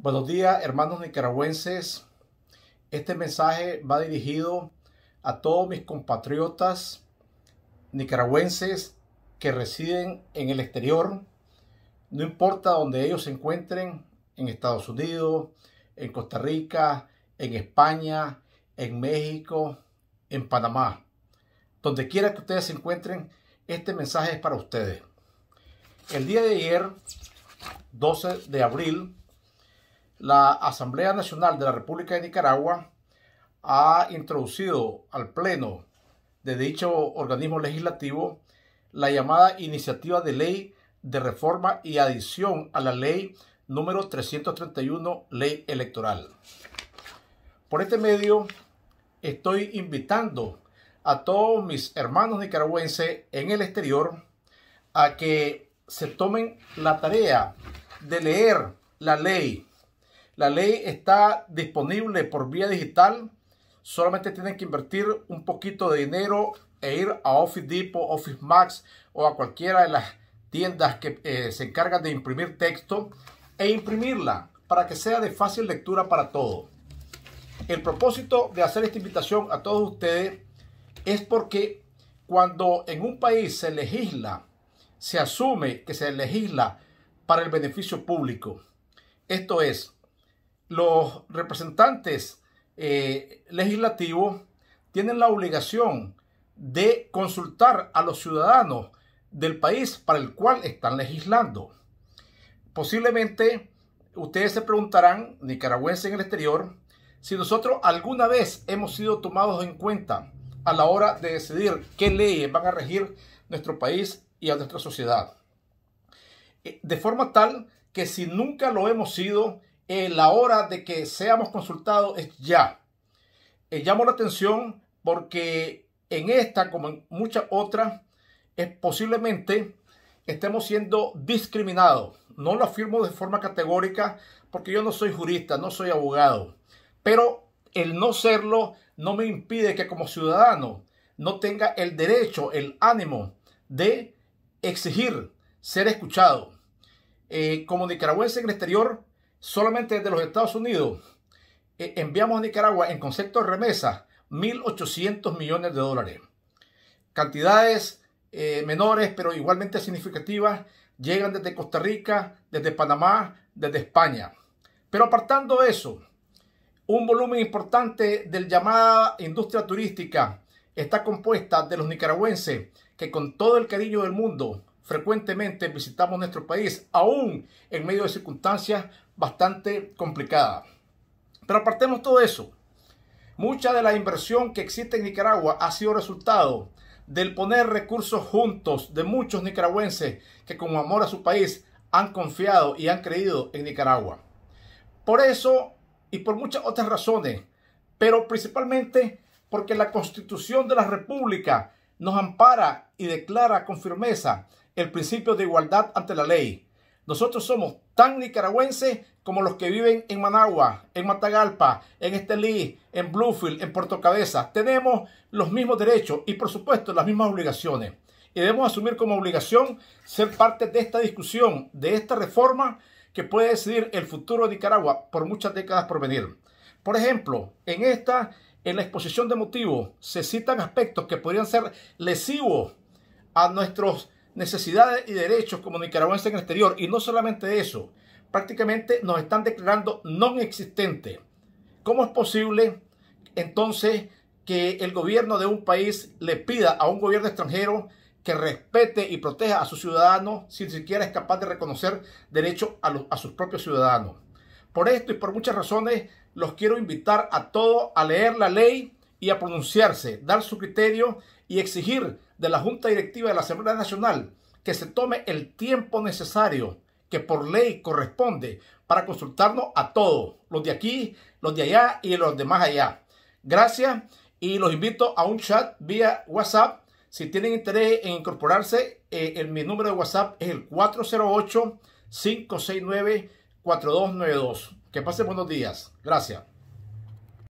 Buenos días, hermanos nicaragüenses. Este mensaje va dirigido a todos mis compatriotas nicaragüenses que residen en el exterior, no importa donde ellos se encuentren, en Estados Unidos, en Costa Rica, en España, en México, en Panamá. Donde quiera que ustedes se encuentren, este mensaje es para ustedes. El día de ayer, 12 de abril, la Asamblea Nacional de la República de Nicaragua ha introducido al Pleno de dicho organismo legislativo la llamada iniciativa de ley de reforma y adición a la ley número 331, ley electoral. Por este medio, estoy invitando a todos mis hermanos nicaragüenses en el exterior a que se tomen la tarea de leer la ley la ley está disponible por vía digital. Solamente tienen que invertir un poquito de dinero e ir a Office Depot, Office Max o a cualquiera de las tiendas que eh, se encargan de imprimir texto e imprimirla para que sea de fácil lectura para todos. El propósito de hacer esta invitación a todos ustedes es porque cuando en un país se legisla, se asume que se legisla para el beneficio público. Esto es, los representantes eh, legislativos tienen la obligación de consultar a los ciudadanos del país para el cual están legislando. Posiblemente ustedes se preguntarán, nicaragüenses en el exterior, si nosotros alguna vez hemos sido tomados en cuenta a la hora de decidir qué leyes van a regir nuestro país y a nuestra sociedad. Eh, de forma tal que si nunca lo hemos sido, eh, la hora de que seamos consultados es ya. Eh, llamo la atención porque en esta, como en muchas otras, es posiblemente estemos siendo discriminados. No lo afirmo de forma categórica porque yo no soy jurista, no soy abogado. Pero el no serlo no me impide que como ciudadano no tenga el derecho, el ánimo de exigir ser escuchado. Eh, como nicaragüense en el exterior, solamente desde los Estados Unidos eh, enviamos a Nicaragua en concepto de remesa, 1.800 millones de dólares. Cantidades eh, menores, pero igualmente significativas, llegan desde Costa Rica, desde Panamá, desde España. Pero apartando eso, un volumen importante la llamada industria turística está compuesta de los nicaragüenses que con todo el cariño del mundo frecuentemente visitamos nuestro país, aún en medio de circunstancias bastante complicada. Pero apartemos todo eso. Mucha de la inversión que existe en Nicaragua ha sido resultado del poner recursos juntos de muchos nicaragüenses que con amor a su país han confiado y han creído en Nicaragua. Por eso y por muchas otras razones, pero principalmente porque la constitución de la República nos ampara y declara con firmeza el principio de igualdad ante la ley nosotros somos tan nicaragüenses como los que viven en Managua, en Matagalpa, en Estelí, en Bluefield, en Puerto Cabeza. Tenemos los mismos derechos y por supuesto las mismas obligaciones. Y debemos asumir como obligación ser parte de esta discusión, de esta reforma que puede decidir el futuro de Nicaragua por muchas décadas por venir. Por ejemplo, en esta, en la exposición de motivos, se citan aspectos que podrían ser lesivos a nuestros necesidades y derechos como nicaragüenses en el exterior. Y no solamente eso, prácticamente nos están declarando no existentes. ¿Cómo es posible entonces que el gobierno de un país le pida a un gobierno extranjero que respete y proteja a sus ciudadanos sin siquiera es capaz de reconocer derechos a, a sus propios ciudadanos? Por esto y por muchas razones, los quiero invitar a todos a leer la ley y a pronunciarse, dar su criterio y exigir de la Junta Directiva de la Asamblea Nacional que se tome el tiempo necesario que por ley corresponde para consultarnos a todos, los de aquí, los de allá y los de más allá. Gracias y los invito a un chat vía WhatsApp. Si tienen interés en incorporarse, eh, mi número de WhatsApp es el 408-569-4292. Que pasen buenos días. Gracias.